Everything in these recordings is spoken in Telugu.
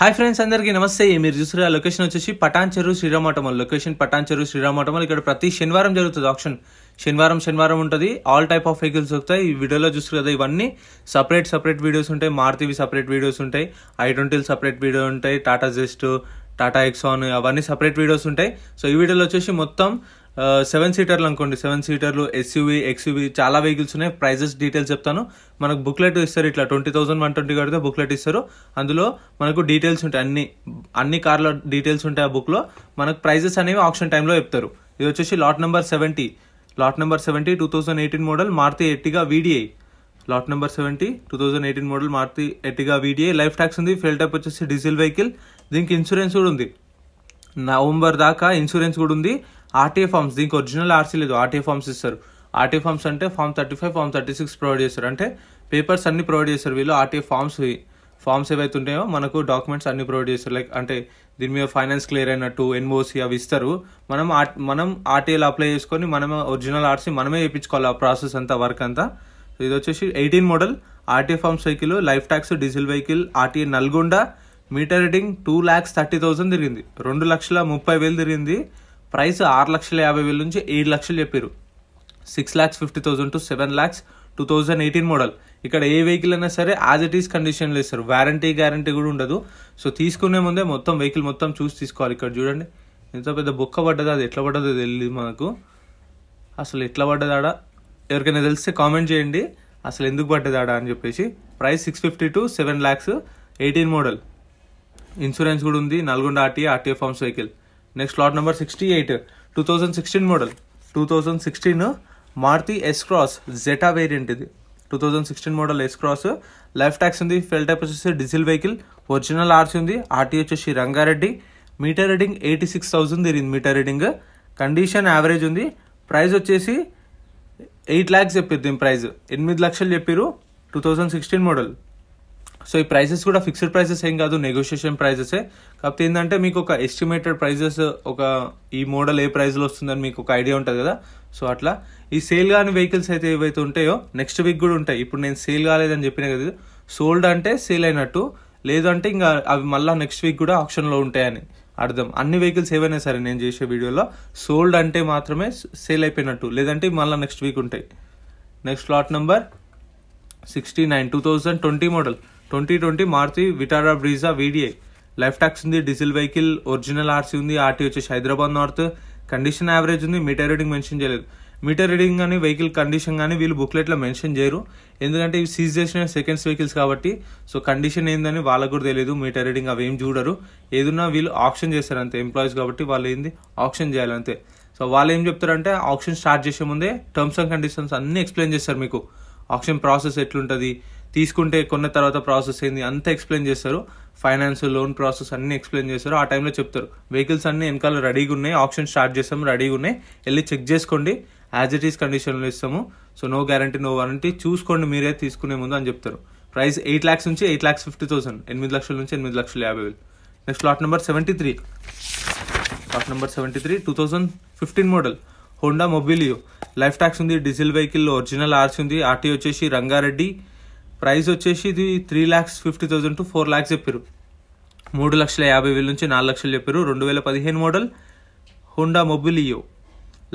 హాయ్ ఫ్రెండ్స్ అందరికీ నమస్తే మీరు చూసిన లొకేషన్ వచ్చేసి పటాన్ చెరువు శ్రీరామటమల్ లొకేషన్ పటాన్ చెరువు శ్రీరామటమల్ ఇక్కడ ప్రతి శనివారం జరుగుతుంది ఆప్షన్ శనివారం శనివారం ఉంటుంది ఆల్ టైప్ ఆఫ్ వెహికల్స్ వస్తాయి ఈ వీడియోలో చూస్తారు కదా ఇవన్నీ సపరేట్ సపరేట్ వీడియోస్ ఉంటాయి మారుతివి సపరేట్ వీడియోస్ ఉంటాయి ఐ ట్వంటీలు సపరేట్ వీడియో ఉంటాయి టాటా జెస్ట్ టాటా ఎక్సాన్ అవన్నీ సపరేట్ వీడియోస్ ఉంటాయి సో ఈ వీడియోలో వచ్చేసి మొత్తం సెవెన్ సీటర్లు అనుకోండి సెవెన్ సీటర్లు ఎస్యూవి ఎక్స్యూవి చాలా వెహికల్స్ ఉన్నాయి ప్రైజెస్ డీటెయిల్స్ చెప్తాను మనకు బుక్లెట్ ఇస్తారు ఇట్లా ట్వంటీ థౌసండ్ వన్ ట్వంటీ కడితే బుక్లెట్ ఇస్తారు అందులో మనకు డీటెయిల్స్ ఉంటాయి అన్ని అన్ని కార్ల డీటెయిల్స్ ఉంటాయి ఆ బుక్లో మనకు ప్రైజెస్ అనేవి ఆప్షన్ టైంలో చెప్తారు ఇది వచ్చేసి lot number seventy lot number seventy two thousand eighteen model Maruti Ertiga VDI lot number seventy two thousand eighteen model Maruti Ertiga VDI life tax ఉంది ఫిల్ టైప్ వచ్చేసి డీజిల్ వెహికల్ దీనికి ఇన్సూరెన్స్ కూడా ఉంది నవంబర్ దాకా ఇన్సూరెన్స్ కూడా ఉంది ఆర్టీఏ ఫార్మ్స్ దీనికి ఒరిజినల్ ఆర్సీ లేదు ఆర్టీఏ ఫార్మ్స్ ఇస్తారు ఆర్టీఏ ఫార్మ్స్ అంటే form thirty five form thirty six provide చేస్తారు అంటే పేపర్స్ అన్ని ప్రొవైడ్ చేస్తారు వీళ్ళు ఆర్టీఏ ఫార్మ్స్ ఫార్మ్స్ ఏవైతే ఉంటాయో మనకు డాక్యుమెంట్స్ అన్ని ప్రొవైడ్ చేస్తారు లైక్ అంటే దీని మీద ఫైనాన్స్ క్లియర్ అయినట్టు ఎన్ఓసి అవి ఇస్తారు మనం మనం ఆర్టీఏలో అప్లై చేసుకొని మనమే ఒరిజినల్ ఆర్సీ మనమే చేయించుకోవాలి ఆ ప్రాసెస్ అంతా వర్క్ అంతా ఇది వచ్చేసి eighteen model RTA forms vehicle life tax diesel vehicle RTA Nalgonda meter reading two lakhs thirty thousand తిరిగింది రెండు లక్షల ముప్పై వేలు తిరిగింది ప్రైస్ ఆరు లక్షల యాభై వేల నుంచి ఏడు లక్షలు చెప్పారు six lakhs fifty thousand to seven lakhs two thousand eighteen model ఇక్కడ ఏ వెహికల్ అయినా సరే యాజ్ ఇట్ ఈస్ కండిషన్ లేస్తారు వ్యారంటీ గ్యారంటీ కూడా ఉండదు సో తీసుకునే ముందే మొత్తం వెహికల్ మొత్తం చూసి తీసుకోవాలి ఇక్కడ చూడండి ఎంత పెద్ద బొక్క పడ్డదా అది ఎట్లా పడ్డదో తెలియదు మనకు అసలు ఎట్లా పడ్డదాడా ఎవరికైనా తెలిస్తే కామెంట్ చేయండి అసలు ఎందుకు పడ్డదాడా అని చెప్పేసి price six fifty to seven lakhs eighteen model insurance కూడా ఉంది Nalgonda RTA RTA forms vehicle next lot number sixty eight two thousand sixteen model two thousand sixteen Maruti S cross Zeta variant ఇది two thousand sixteen model S cross life tax ఉంది ఫెల్ టైప్ వచ్చేసి డీజిల్ వెహికల్ ఒరిజినల్ ఆర్సీ ఉంది ఆర్టీ వచ్చేసి Rangareddy meter reading eighty six thousand తిరిగింది మీటర్ రీడింగ్ కండిషన్ యావరేజ్ ఉంది ప్రైస్ వచ్చేసి ఎయిట్ ల్యాక్స్ చెప్పారు దీని ప్రైస్ ఎనిమిది లక్షలు చెప్పారు two thousand sixteen model so ఈ ప్రైజెస్ కూడా ఫిక్స్డ్ ప్రైజెస్ ఏం కాదు నెగోషియేషన్ ప్రైజెసే కాకపోతే ఏంటంటే మీకు ఒక ఎస్టిమేటెడ్ ప్రైజెస్ ఒక ఈ మోడల్ ఏ ప్రైస్లో వస్తుందని మీకు ఒక ఐడియా ఉంటుంది కదా సో అట్లా ఈ సేల్ కాని వెహికల్స్ అయితే ఏవైతే ఉంటాయో నెక్స్ట్ వీక్ కూడా ఉంటాయి ఇప్పుడు నేను సేల్ కాలేదని చెప్పిన కదా సోల్డ్ అంటే సేల్ అయినట్టు లేదంటే ఇంకా అవి మళ్ళీ నెక్స్ట్ వీక్ కూడా ఆప్షన్లో ఉంటాయని అర్థం అన్ని వెహికల్స్ ఏవైనా సరే నేను చేసే వీడియోలో సోల్డ్ అంటే మాత్రమే సేల్ అయిపోయినట్టు లేదంటే మళ్ళీ నెక్స్ట్ వీక్ ఉంటాయి next lot number sixty nine two thousand twenty model twenty twenty Maruti Vitara Brezza VDI life tax ఉంది డీజిల్ వెహికల్ ఒరిజినల్ ఆర్సీ ఉంది ఆర్టీ వచ్చేసి హైదరాబాద్ నార్త్ కండిషన్ యావరేజ్ ఉంది మీటర్ రీడింగ్ మెన్షన్ చేయలేదు మీటర్ రీడింగ్ కానీ వెహికల్ కండిషన్ కానీ వీళ్ళు బుక్లెట్లో మెన్షన్ చేయరు ఎందుకంటే ఇవి సీజ్ చేసిన సెకండ్స్ వెహికల్స్ కాబట్టి సో కండిషన్ ఏందని వాళ్ళకు కూడా తెలియదు మీటర్ రీడింగ్ అవి ఏం చూడరు ఏదున్నా వీళ్ళు ఆప్షన్ చేస్తారు అంతే ఎంప్లాయీస్ కాబట్టి వాళ్ళు ఏంది ఆప్షన్ చేయాలంతే సో వాళ్ళు ఏం చెప్తారంటే ఆప్షన్ స్టార్ట్ చేసే ముందే టర్మ్స్ అండ్ కండిషన్స్ అన్ని ఎక్స్ప్లెయిన్ చేస్తారు మీకు ఆప్షన్ ప్రాసెస్ ఎట్లుంటుంది తీసుకుంటే కొన్న తర్వాత ప్రాసెస్ ఏంది అంతా ఎక్స్ప్లెయిన్ చేస్తారు ఫైనాన్స్ లోన్ ప్రాసెస్ అన్ని ఎక్స్ప్లెయిన్ చేస్తారు ఆ టైంలో చెప్తారు వెహికల్స్ అన్ని వెనకాల రెడీగా ఉన్నాయి ఆప్షన్ స్టార్ట్ చేస్తాము రెడీగా ఉన్నాయి వెళ్ళి చెక్ చేసుకోండి యాజ్ ఇట్ ఈస్ కండిషన్లో ఇస్తాము so no guarantee no warranty చూసుకోండి మీరే తీసుకునే ముందు అని చెప్తారు ప్రైస్ ఎయిట్ ల్యాక్స్ నుంచి ఎయిట్ ల్యాక్స్ ఫిఫ్టీ థౌసండ్ ఎనిమిది లక్షల నుంచి ఎనిమిది లక్షల యాభై వేలు next lot number seventy three lot number seventy three two thousand fifteen model Honda Mobilio life tax ఉంది డీజిల్ వెహికల్ ఒరిజినల్ ఆర్సీ ఉంది ఆర్టీ వచ్చేసి రంగారెడ్డి ప్రైస్ వచ్చేసి ఇది three lakhs fifty thousand to four lakhs చెప్పారు మూడు లక్షల యాభై వేల నుంచి నాలుగు లక్షలు చెప్పారు రెండు వేల పదిహేను model Honda Mobilio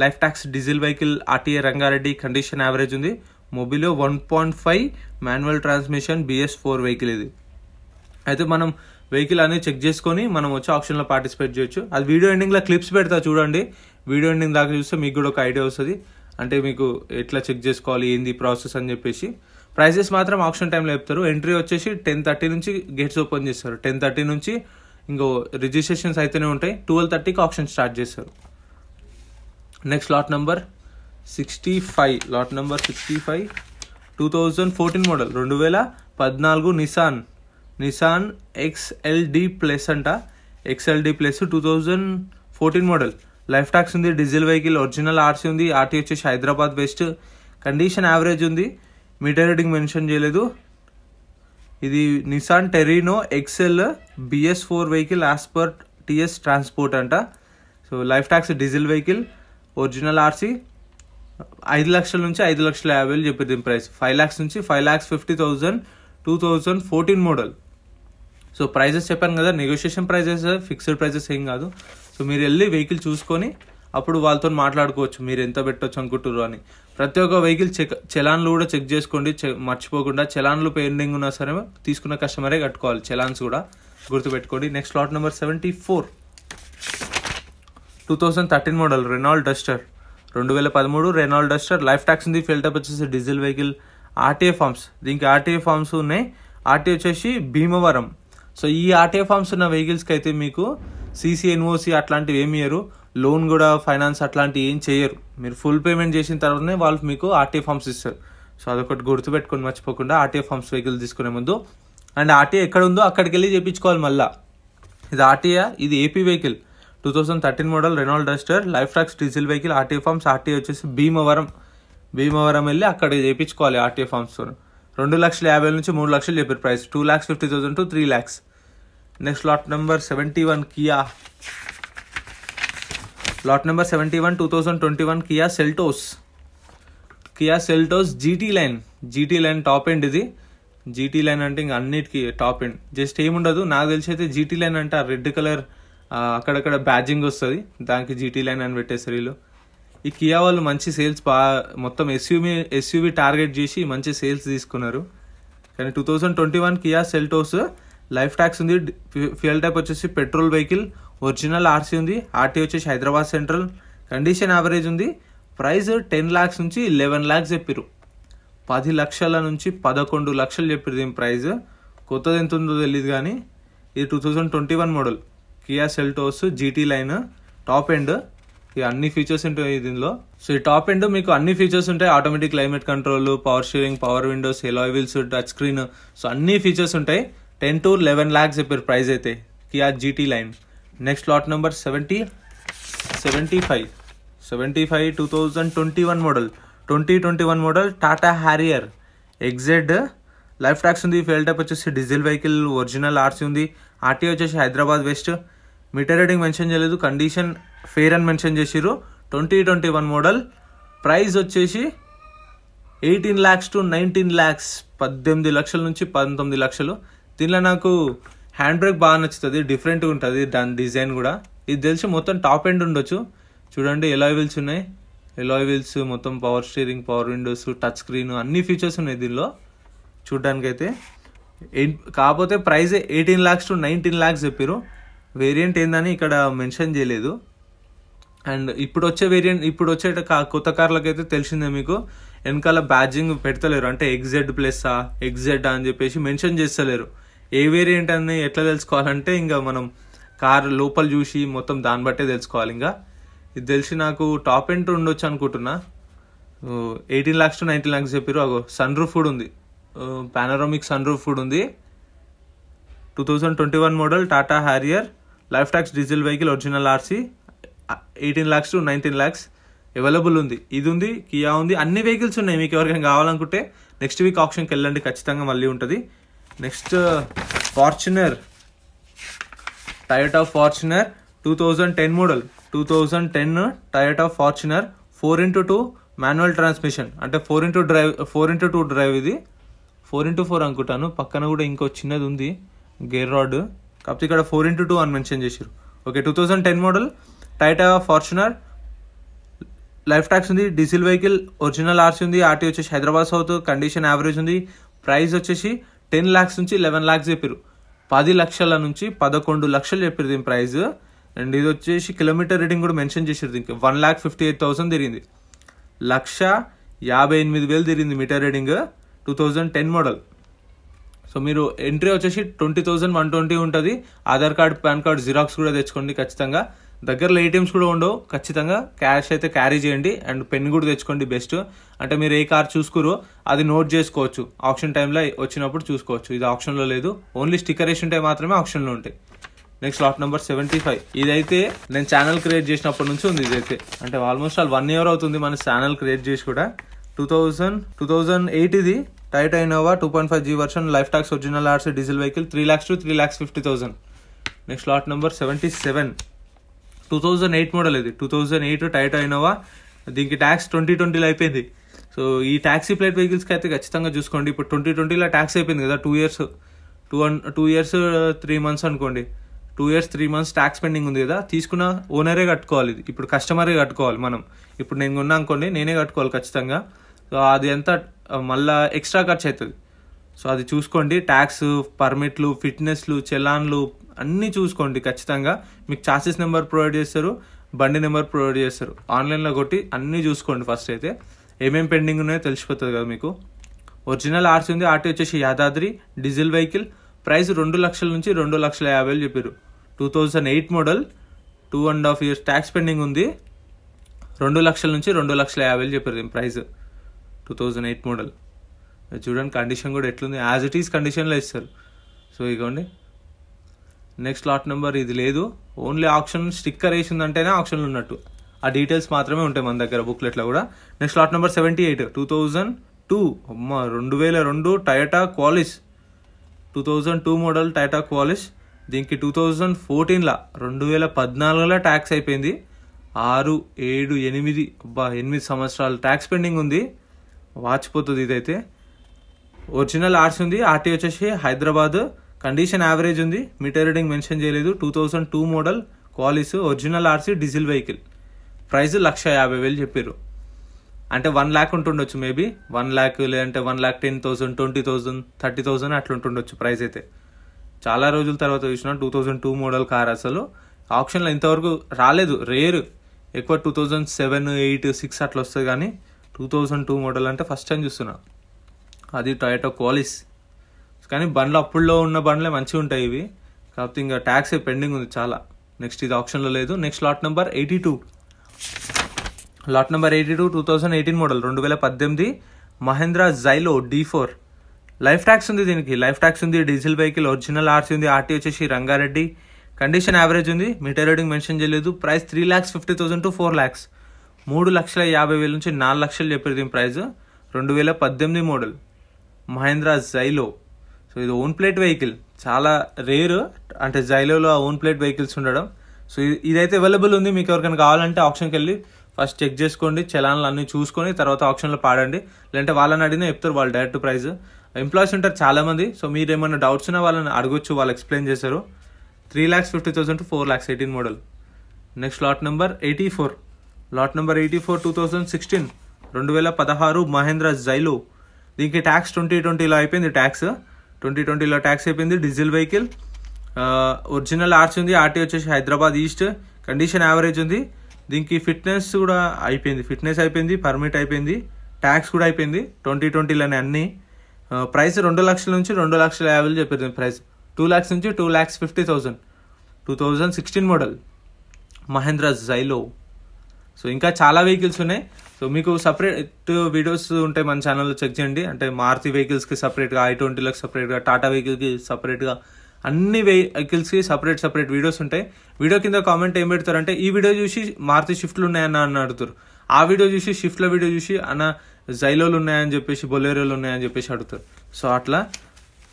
life tax diesel vehicle RTA Rangareddy condition average ఉంది Mobilio one point five manual transmission BS four vehicle ఇది అయితే మనం వెహికల్ అనేది చెక్ చేసుకొని మనం వచ్చి ఆప్షన్లో పార్టిసిపేట్ చేయొచ్చు అది వీడియో ఎండింగ్లో క్లిప్స్ పెడతా చూడండి వీడియో ఎండింగ్ దాకా చూస్తే మీకు కూడా ఒక ఐడియా వస్తుంది అంటే మీకు ఎట్లా చెక్ చేసుకోవాలి ఏంది ప్రాసెస్ అని చెప్పేసి ప్రైజెస్ మాత్రం ఆప్షన్ టైంలో చెప్తారు ఎంట్రీ వచ్చేసి టెన్ థర్టీ నుంచి గేట్స్ ఓపెన్ చేస్తారు టెన్ థర్టీ నుంచి ఇంకో రిజిస్ట్రేషన్స్ అయితేనే ఉంటాయి ట్వెల్వ్ థర్టీకి ఆప్షన్ స్టార్ట్ చేస్తారు next lot number sixty five lot number sixty five two thousand fourteen model రెండు వేల పద్నాలుగు నిసాన్ నిసాన్ ఎక్స్ఎల్డి ప్లస్ అంట XLD plus two thousand fourteen model life tax ఉంది డీజిల్ వెహికల్ ఒరిజినల్ ఆర్సీ ఉంది ఆర్టీ వచ్చేసి హైదరాబాద్ బెస్ట్ కండిషన్ యావరేజ్ ఉంది మీటర్ రీడింగ్ మెన్షన్ చేయలేదు ఇది Nissan టెరీనో XL BS four vehicle as per TS transport అంట so life tax diesel vehicle original RC ఐదు లక్షల నుంచి ఐదు లక్షల యాభై వేలు చెప్పి దీని ప్రైస్ ఫైవ్ ల్యాక్స్ నుంచి five lakhs fifty thousand two thousand fourteen model so prices చెప్పాను కదా నెగోషియేషన్ ప్రైజెస్ ఫిక్స్డ్ ప్రైజెస్ ఏం కాదు సో మీరు వెళ్ళి వెహికల్ చూసుకొని అప్పుడు వాళ్ళతో మాట్లాడుకోవచ్చు మీరు ఎంత పెట్టొచ్చు అనుకుంటున్నారు అని ప్రతి ఒక్క వెహికల్ చెక్ చలాన్లు కూడా చెక్ చేసుకోండి మర్చిపోకుండా చలాన్లు పెండింగ్ ఉన్నా సరే తీసుకున్న కస్టమరే కట్టుకోవాలి చలాన్స్ కూడా గుర్తుపెట్టుకోండి next lot number seventy four two thousand thirteen model Renault Duster రెండు వేల పదమూడు రెనాల్డ్ డస్టర్ లైఫ్ ట్యాక్స్ ఉంది ఫిల్టప్ వచ్చేసి డీజిల్ వెహికల్ ఆర్టీఏ ఫార్మ్స్ దీనికి ఆర్టీఏ ఫార్మ్స్ ఉన్నాయి ఆర్టీఏ వచ్చేసి భీమవరం సో ఈ ఆర్టీఏ ఫార్మ్స్ ఉన్న వెహికల్స్కి అయితే మీకు సిసిఎన్ఓసి అట్లాంటివి ఏమి ఇయ్యరు లోన్ కూడా ఫైనాన్స్ అట్లాంటివి ఏం చేయరు మీరు ఫుల్ పేమెంట్ చేసిన తర్వాతనే వాళ్ళు మీకు ఆర్టీఏ ఫామ్స్ ఇస్తారు సో అదొకటి గుర్తుపెట్టుకొని మర్చిపోకుండా ఆర్టీఏ ఫామ్స్ వెహికల్ తీసుకునే ముందు అండ్ ఆర్టీఏ ఎక్కడ ఉందో అక్కడికి వెళ్ళి చేయించుకోవాలి మళ్ళీ ఇది ఆర్టీఏ ఇది AP vehicle two thousand thirteen model Renault Duster life tax diesel vehicle RTA forms RTA వచ్చేసి భీమవరం భీమవరం వెళ్ళి అక్కడ చేయించుకోవాలి ఆర్టీఏ ఫామ్స్తో రెండు లక్షల యాభై నుంచి మూడు లక్షలు చెప్పారు price two lakhs fifty thousand to three lakhs next lot number seventy one Kia lot number seventy one two thousand twenty one Kia Seltos Kia Seltos GT line GT line top end ఇది జీటీ లైన్ అంటే ఇంక అన్నిటికి టాప్ ఎండ్ జస్ట్ ఏముండదు నాకు తెలిసి అయితే జీటీ లైన్ అంటే ఆ రెడ్ కలర్ అక్కడక్కడ బ్యాజింగ్ వస్తుంది దానికి జీటీ లైన్ అని పెట్టేసారు వీళ్ళు ఈ కియా వాళ్ళు మంచి సేల్స్ బాగా మొత్తం ఎస్యూవి ఎస్యూవి టార్గెట్ చేసి మంచి సేల్స్ తీసుకున్నారు కానీ two thousand twenty one Kia Seltos life tax ఉంది ఫ్యూయల్ టైప్ వచ్చేసి పెట్రోల్ వెహికల్ ఒరిజినల్ ఆర్సీ ఉంది ఆర్టీ వచ్చేసి హైదరాబాద్ సెంట్రల్ కండిషన్ యావరేజ్ ఉంది ప్రైస్ టెన్ ల్యాక్స్ నుంచి లెవెన్ ల్యాక్స్ చెప్పిరు పది లక్షల నుంచి పదకొండు లక్షలు చెప్పిరు దీని ప్రైస్ కొత్తది ఎంత ఉందో తెలియదు కానీ ఇది two thousand twenty one model Kia Seltos GT line top end ఇక అన్ని ఫీచర్స్ ఉంటాయి దీనిలో సో ఈ టాప్ ఎండ్ మీకు అన్ని ఫీచర్స్ ఉంటాయి automatic climate control power sharing power windows alloy wheels touch screen so అన్ని ఫీచర్స్ ఉంటాయి టెన్ టు లెవెన్ ల్యాక్స్ చెప్పారు ప్రైస్ అయితే Kia GT line next lot number seventy seventy five seventy five two thousand twenty one model twenty twenty one model Tata Harrier XZ life tax ఉంది ఫెయిల్ టైప్ వచ్చేసి డీజిల్ వెహికల్ ఒరిజినల్ ఆర్సీ ఉంది ఆర్టీ వచ్చేసి Hyderabad west meter rating mention చేయలేదు కండిషన్ ఫెయిర్ అని మెన్షన్ చేసిరు twenty twenty one model price వచ్చేసి eighteen lakhs to nineteen lakhs పద్దెనిమిది లక్షల నుంచి పంతొమ్మిది లక్షలు దీనిలో నాకు హ్యాండ్ బ్రేక్ బాగా నచ్చుతుంది డిఫరెంట్గా ఉంటుంది దాని డిజైన్ కూడా ఇది తెలిసి మొత్తం టాప్ ఎండ్ ఉండొచ్చు చూడండి ఎలా వీల్స్ ఉన్నాయి ఎలా వీల్స్ మొత్తం power steering power windows touch screen అన్ని ఫీచర్స్ ఉన్నాయి దీనిలో చూడ్డానికైతే కాకపోతే price eighteen lakhs to nineteen lakhs చెప్పారు వేరియంట్ ఏందని ఇక్కడ మెన్షన్ చేయలేదు అండ్ ఇప్పుడు వచ్చే వేరియంట్ ఇప్పుడు వచ్చే కొత్త కార్లకైతే తెలిసిందే మీకు వెనకాల బ్యాడ్జింగ్ పెడతలేరు అంటే ఎగ్జెడ్ ప్లస్ ఎగ్జెడ్ అని చెప్పేసి మెన్షన్ చేస్తలేరు ఏ వేరియంట్ అని ఎట్లా తెలుసుకోవాలంటే ఇంకా మనం కార్ లోపల చూసి మొత్తం దాన్ని బట్టే తెలుసుకోవాలి ఇంకా ఇది తెలిసి నాకు టాప్ ఎండ్ ఉండొచ్చు అనుకుంటున్నా eighteen lakhs to nineteen lakhs చెప్పారు అగో సన్ రూఫ్ కూడా ఉంది పానరామిక్ సన్ రూఫ్ కూడా ఉంది two thousand twenty one model Tata Harrier life tax diesel vehicle original RC eighteen lakhs to nineteen lakhs available ఉంది ఇది ఉంది కియా ఉంది అన్ని వెహికల్స్ ఉన్నాయి మీకు ఎవరికైనా కావాలనుకుంటే నెక్స్ట్ వీక్ ఆప్షన్కి వెళ్ళండి ఖచ్చితంగా మళ్ళీ ఉంటుంది next Fortuner Toyota Fortuner two thousand ten model two thousand ten Toyota Fortuner four into two manual transmission అంటే four into drive four into two drive ఇది ఫోర్ ఇంటూ ఫోర్ అనుకుంటాను పక్కన కూడా ఇంకో చిన్నది ఉంది గేర్ రాడ్ కాబట్టి ఇక్కడ ఫోర్ ఇంటూ టూ అని మెన్షన్ చేశారు okay two thousand ten model Toyota Fortuner life tax ఉంది డీజిల్ వెహికల్ ఒరిజినల్ ఆర్సీ ఉంది ఆర్టీ వచ్చేసి హైదరాబాద్ సౌత్ కండిషన్ యావరేజ్ ఉంది ప్రైస్ వచ్చేసి టెన్ ల్యాక్స్ నుంచి లెవెన్ ల్యాక్స్ చెప్పారు పది లక్షల నుంచి పదకొండు లక్షలు చెప్పారు దీని ప్రైస్ అండ్ ఇది వచ్చేసి కిలోమీటర్ రేటింగ్ కూడా మెన్షన్ చేశారు దీనికి one lakh fifty eight thousand తిరిగింది లక్ష యాభై ఎనిమిది వేలు తిరిగింది meter reading two thousand ten model so మీరు ఎంట్రీ వచ్చేసి ట్వంటీ థౌజండ్ వన్ ట్వంటీ ఉంటుంది Aadhaar card PAN card xerox కూడా తెచ్చుకోండి ఖచ్చితంగా దగ్గరలో ఏటీఎమ్స్ కూడా ఉండవు ఖచ్చితంగా క్యాష్ అయితే క్యారీ చేయండి అండ్ పెన్ కూడా తెచ్చుకోండి బెస్ట్ అంటే మీరు ఏ కార్ చూసుకోరు అది నోట్ చేసుకోవచ్చు ఆప్షన్ టైంలో వచ్చినప్పుడు చూసుకోవచ్చు ఇది ఆప్షన్లో లేదు ఓన్లీ స్టిక్కర్ వేసి ఉంటే మాత్రమే ఆప్షన్లో ఉంటాయి next lot number seventy five ఇదైతే నేను ఛానల్ క్రియేట్ చేసినప్పటి నుంచి ఉంది ఇదైతే అంటే ఆల్మోస్ట్ ఆల్ వన్ ఇయర్ అవుతుంది మన ఛానల్ క్రియేట్ చేసి కూడా two thousand two thousand eight ఇది Toyota Innova two point five G version life tax original RC diesel vehicle three lakhs to three lakhs fifty thousand next lot number seventy seven two thousand eight model ఇది two thousand eight Toyota Innova దీనికి ట్యాక్స్ ట్వంటీ ట్వంటీలో అయిపోయింది సో ఈ ట్యాక్సీ ప్లేట్ వెహికల్స్కి అయితే ఖచ్చితంగా చూసుకోండి ఇప్పుడు ట్వంటీ ట్వంటీలో ట్యాక్స్ అయిపోయింది కదా two years two and two years three months అనుకోండి two years three months tax pending ఉంది కదా తీసుకున్న ఓనరే కట్టుకోవాలి ఇది ఇప్పుడు కస్టమరే కట్టుకోవాలి మనం ఇప్పుడు నేను కొన్నా అనుకోండి నేనే కట్టుకోవాలి ఖచ్చితంగా సో అది ఎంత మళ్ళీ ఎక్స్ట్రా ఖర్చు అవుతుంది సో అది చూసుకోండి ట్యాక్స్ పర్మిట్లు ఫిట్నెస్లు చెలాన్లు అన్నీ చూసుకోండి ఖచ్చితంగా మీకు చాసెస్ నెంబర్ ప్రొవైడ్ చేస్తారు బండి నెంబర్ ప్రొవైడ్ చేస్తారు ఆన్లైన్లో కొట్టి అన్నీ చూసుకోండి ఫస్ట్ అయితే ఏమేమి పెండింగ్ ఉన్నాయో తెలిసిపోతుంది కదా మీకు ఒరిజినల్ ఆర్సీ ఉంది ఆర్టీ వచ్చేసి యాదాద్రి డీజిల్ వెహికల్ ప్రైస్ రెండు లక్షల నుంచి రెండు లక్షల యాభై వేలు చెప్పారు two thousand eight model two and half years tax pending ఉంది రెండు లక్షల నుంచి రెండు లక్షల యాభై వేలు చెప్పారు price two thousand eight model చూడండి కండిషన్ కూడా ఎట్లుంది యాజ్ ఇట్ ఈస్ కండిషన్లో ఇస్తారు సో ఇగోండి నెక్స్ట్ లాట్ నెంబర్ ఇది లేదు ఓన్లీ ఆప్షన్ స్టిక్కర్ వేసిందంటేనే ఆప్షన్లు ఉన్నట్టు ఆ డీటెయిల్స్ మాత్రమే ఉంటాయి మన దగ్గర బుక్లెట్లో కూడా next lot number seventy eight two thousand two అమ్మ రెండు వేల రెండు Toyota Qualis two thousand two model Toyota Qualis దీనికి టూ థౌజండ్ ఫోర్టీన్లో రెండు వేల పద్నాలుగులో ట్యాక్స్ అయిపోయింది ఆరు ఏడు ఎనిమిది అబ్బా ఎనిమిది సంవత్సరాలు ట్యాక్స్ పెండింగ్ ఉంది వాచిపోతుంది ఇదైతే ఒరిజినల్ ఆర్ట్స్ ఉంది ఆర్టీ వచ్చేసి హైదరాబాద్ కండిషన్ యావరేజ్ ఉంది మీటర్ రీడింగ్ మెన్షన్ చేయలేదు two thousand two model Qualis original RC diesel vehicle price లక్ష యాభై వేలు చెప్పారు అంటే వన్ ల్యాక్ ఉంటుండొచ్చు మేబీ వన్ ల్యాక్ లేదంటే one lakh ten thousand twenty thousand thirty thousand అట్లా ఉంటుండొచ్చు ప్రైస్ అయితే చాలా రోజుల తర్వాత చూసిన two thousand two model car అసలు ఆప్షన్లో ఇంతవరకు రాలేదు రేర్ ఎక్కువ two thousand seven eight six అట్లా వస్తుంది కానీ టూ థౌజండ్ టూ మోడల్ అంటే ఫస్ట్ టైం చూస్తున్నాను అది టొయాటో క్వాలిస్ కానీ బండ్లు అప్పుడులో ఉన్న బండ్లే మంచిగా ఉంటాయి ఇవి కాకపోతే ఇంకా ట్యాక్సే పెండింగ్ ఉంది చాలా నెక్స్ట్ ఇది ఆప్షన్లో లేదు next lot number eighty two lot number eighty two two thousand eighteen model రెండు వేల పద్దెనిమిది Mahindra Xylo D four life tax ఉంది దీనికి లైఫ్ ట్యాక్స్ ఉంది డీజిల్ వెహికల్ ఒరిజినల్ ఆర్సీ ఉంది ఆర్టీ వచ్చేసి రంగారెడ్డి కండిషన్ యావరేజ్ ఉంది మీటర్ రీడింగ్ మెన్షన్ చేయలేదు price three lakhs fifty thousand to four lakhs మూడు లక్షల యాభై వేల నుంచి నాలుగు లక్షలు చెప్పారు దీని ప్రైస్ రెండు వేల పద్దెనిమిది మోడల్ మహేంద్రా జైలో సో ఇది ఓన్ ప్లేట్ వెహికల్ చాలా రేర్ అంటే జైలోలో ఓన్ ప్లేట్ వెహికల్స్ ఉండడం సో ఇదైతే అవైలబుల్ ఉంది మీకు ఎవరికైనా కావాలంటే ఆప్షన్కి వెళ్ళి ఫస్ట్ చెక్ చేసుకోండి చలాన్లు అన్నీ చూసుకొని తర్వాత ఆప్షన్లో పాడండి లేదంటే వాళ్ళని అడిగినా చెప్తారు వాళ్ళు డైరెక్ట్ ప్రైస్ ఎంప్లాయీస్ ఉంటారు చాలామంది సో మీరు ఏమైనా డౌట్స్ ఉన్నా వాళ్ళని అడగొచ్చు వాళ్ళు ఎక్స్ప్లెయిన్ చేశారు three lakhs fifty thousand to four lakhs eighteen model next lot number eighty four lot number eighty four two thousand sixteen రెండు వేల పదహారు మహేంద్ర జైలో దీనికి ట్యాక్స్ ట్వంటీ ట్వంటీలో అయిపోయింది ట్యాక్స్ ట్వంటీ ట్వంటీలో ట్యాక్స్ అయిపోయింది డీజిల్ వెహికల్ ఒరిజినల్ ఆర్చ్ ఉంది ఆర్టీ వచ్చేసి హైదరాబాద్ ఈస్ట్ కండిషన్ యావరేజ్ ఉంది దీనికి ఫిట్నెస్ కూడా అయిపోయింది ఫిట్నెస్ అయిపోయింది పర్మిట్ అయిపోయింది ట్యాక్స్ కూడా అయిపోయింది ట్వంటీ ట్వంటీలోనే అన్నీ ప్రైస్ రెండు లక్షల నుంచి రెండు లక్షల యాభై చెప్పింది ప్రైస్ టూ ల్యాక్స్ నుంచి two lakhs fifty thousand two thousand sixteen model Mahindra Xylo so ఇంకా చాలా వెహికల్స్ ఉన్నాయి సో మీకు సపరేట్ వీడియోస్ ఉంటే మన ఛానల్లో చెక్ చేయండి అంటే మారుతి వెహికల్స్కి సపరేట్గా ఐ ట్వంటీలకు సపరేట్గా టాటా వెహికల్కి సపరేట్గా అన్ని వెహికల్స్కి సపరేట్ సపరేట్ వీడియోస్ ఉంటాయి వీడియో కింద కామెంట్ ఏం పెడతారంటే ఈ వీడియో చూసి మారుతి షిఫ్ట్లు ఉన్నాయన్న అని అడుగుతారు ఆ వీడియో చూసి షిఫ్ట్ల వీడియో చూసి అన్న జైలోలు ఉన్నాయని చెప్పేసి బొలేరోలు ఉన్నాయని చెప్పేసి అడుగుతారు సో అట్లా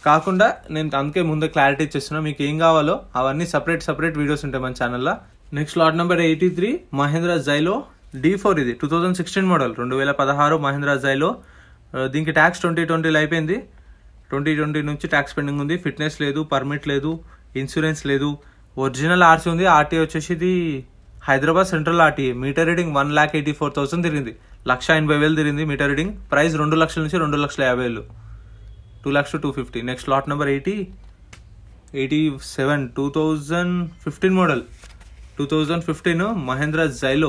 కాకుండా నేను అందుకే ముందే క్లారిటీ ఇచ్చేస్తున్నా మీకు ఏం కావాలో అవన్నీ సపరేట్ సపరేట్ వీడియోస్ ఉంటాయి మన ఛానల్లో next lot number eighty three Mahindra Xylo D four ఇది టూ థౌజండ్ సిక్స్టీన్ మోడల్ రెండు వేల పదహారు మహేంద్ర జైలో uh, దీనికి ట్యాక్స్ ట్వంటీ ట్వంటీలో అయిపోయింది ట్వంటీ ట్వంటీ నుంచి ట్యాక్స్ పెండింగ్ ఉంది ఫిట్నెస్ లేదు పర్మిట్ లేదు ఇన్సూరెన్స్ లేదు ఒరిజినల్ ఆర్సీ ఉంది ఆర్టీ వచ్చేసి ఇది Hyderabad central RT meter reading one lakh eighty four thousand తిరిగింది లక్ష ఎనభై వేలు తిరిగింది మీటర్ రీడింగ్ ప్రైస్ రెండు లక్షల నుంచి రెండు లక్షల యాభై వేలు two lakhs to two fifty next lot number eighty eighty seven two thousand fifteen model two thousand fifteen Mahindra Xylo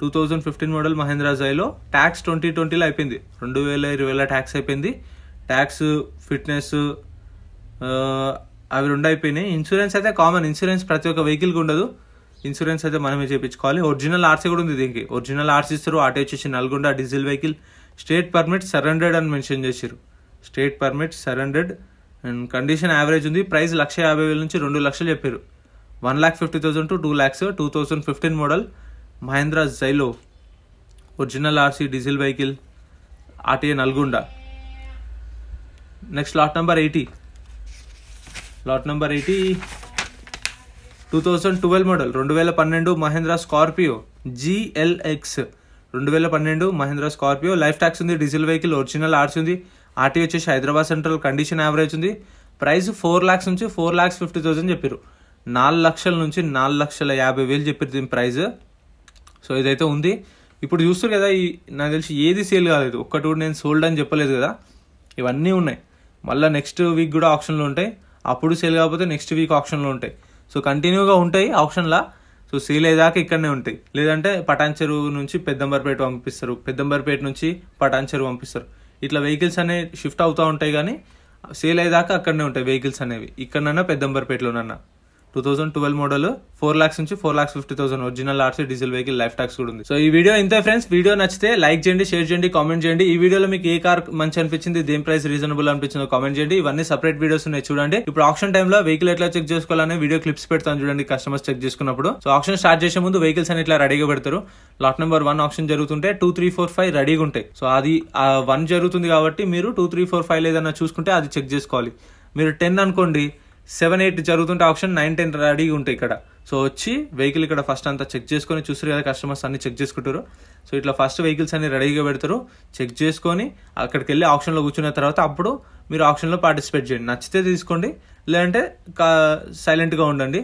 two thousand fifteen model Mahindra Xylo tax twenty ట్వంటీలో అయిపోయింది రెండు వేల ఇరవై వేల ట్యాక్స్ అయిపోయింది ట్యాక్స్ ఫిట్నెస్ అవి రెండు అయిపోయినాయి ఇన్సూరెన్స్ అయితే కామన్ ఇన్సూరెన్స్ ప్రతి ఒక్క వెహికల్కి ఉండదు ఇన్సూరెన్స్ అయితే మనమే చేయించుకోవాలి ఒరిజినల్ ఆర్సీ కూడా ఉంది దీనికి ఒరిజినల్ ఆర్సీ ఇస్తారు ఆటో వచ్చేసి Nalgonda diesel vehicle state permit surrendered అని మెన్షన్ చేశారు state permit surrendered and condition average ఉంది ప్రైస్ లక్ష యాభై వేల నుంచి రెండు లక్షలు చెప్పారు one lakh fifty thousand to two lakhs two thousand fifteen model Mahindra Xylo original RC diesel vehicle RTA Nalgonda next lot number eighty lot number eighty two thousand twelve model రెండు వేల పన్నెండు మహేంద్రా స్కార్పియో జిఎల్ఎక్స్ రెండు వేల పన్నెండు మహేంద్రా స్కార్పియో లైఫ్ ట్యాక్స్ ఉంది డీజిల్ వెహికల్ ఒరిజినల్ ఆర్సీ ఉంది ఆర్టీ వచ్చేసి హైదరాబాద్ సెంట్రల్ కండిషన్ యావరేజ్ ఉంది ప్రైస్ ఫోర్ ల్యాక్స్ నుంచి ఫోర్ ల్యాక్స్ ఫిఫ్టీ థౌసండ్ చెప్పారు నాలుగు లక్షల నుంచి నాలుగు లక్షల యాభై వేలు చెప్పారు దీని ప్రైస్ సో ఇదైతే ఉంది ఇప్పుడు చూస్తారు కదా ఈ నాకు తెలిసి ఏది సేల్ కాలేదు ఒక్కటి కూడా నేను సోల్డ్ అని చెప్పలేదు కదా ఇవన్నీ ఉన్నాయి మళ్ళీ నెక్స్ట్ వీక్ కూడా ఆప్షన్లు ఉంటాయి అప్పుడు సేల్ కాకపోతే నెక్స్ట్ వీక్ ఆప్షన్లు ఉంటాయి సో కంటిన్యూగా ఉంటాయి ఆప్షన్లా సో సేల్ అయ్యేదాకా ఇక్కడనే ఉంటాయి లేదంటే పటాన్చెరు నుంచి పెద్దంబర్పేట పంపిస్తారు పెద్దంబర్పేట నుంచి పటాన్చెరు పంపిస్తారు ఇట్లా వెహికల్స్ అనేవి షిఫ్ట్ అవుతూ ఉంటాయి కానీ సేల్ అయ్యేదాకా అక్కడనే ఉంటాయి వెహికల్స్ అనేవి ఇక్కడనన్నా పెద్దంబర్పేటలోనన్నా two thousand twelve model four lakhs నుంచి four lakhs fifty thousand original RC diesel vehicle life tax కూడా ఉంది సో ఈ వీడియో ఇంతే ఫ్రెండ్స్ వీడియో నచ్చితే లైక్ చేయండి షేర్ చేయండి కామెంట్ చేయండి ఈ వీడియోలో మీకు ఏ కార్ మంచి అనిపించింది దేని ప్రైస్ రీజనబుల్ అనిపించిందో కామెంట్ చేయండి ఇవన్నీ సపరేట్ వీడియోస్ ఉన్నాయి చూడండి ఇప్పుడు ఆప్షన్ టైంలో వెహికల్ ఎట్లా చెక్ చేసుకోవాలని వీడియో క్లిప్స్ పెడతాను చూడండి కస్టమర్స్ చెక్ చేసుకున్నప్పుడు సో ఆప్షన్ స్టార్ట్ చేసే ముందు వెహికల్స్ అని ఇట్లా రెడీగా పెడతారు లాట్ నెంబర్ వన్ ఆప్షన్ జరుగుతుంటే టూ త్రీ ఫోర్ ఫైవ్ రెడీగా ఉంటాయి సో అది వన్ జరుగుతుంది కాబట్టి మీరు టూ త్రీ ఫోర్ ఫైవ్ ఏదైనా చూసుకుంటే అది చెక్ చేసుకోవాలి మీరు టెన్ అనుకోండి సెవెన్ ఎయిట్ జరుగుతుంటే ఆప్షన్ నైన్ టెన్ రెడీ ఉంటాయి ఇక్కడ సో వచ్చి వెహికల్ ఇక్కడ ఫస్ట్ అంతా చెక్ చేసుకొని చూసారు కదా కస్టమర్స్ అన్ని చెక్ చేసుకుంటారు సో ఇట్లా ఫస్ట్ వెహికల్స్ అన్ని రెడీగా పెడతారు చెక్ చేసుకొని అక్కడికి వెళ్ళి ఆప్షన్లో కూర్చున్న తర్వాత అప్పుడు మీరు ఆప్షన్లో పార్టిసిపేట్ చేయండి నచ్చితే తీసుకోండి లేదంటే సైలెంట్గా ఉండండి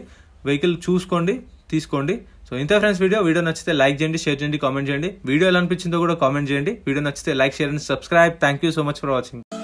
వెహికల్ చూసుకోండి తీసుకోండి సో ఇంత ఫ్రెండ్స్ వీడియో వీడియో నచ్చితే లైక్ చేయండి షేర్ చేయండి కామెంట్ చేయండి వీడియో ఎలా అనిపించిందో కూడా కామెంట్ చేయండి వీడియో నచ్చితే like share and subscribe thank you so much for watching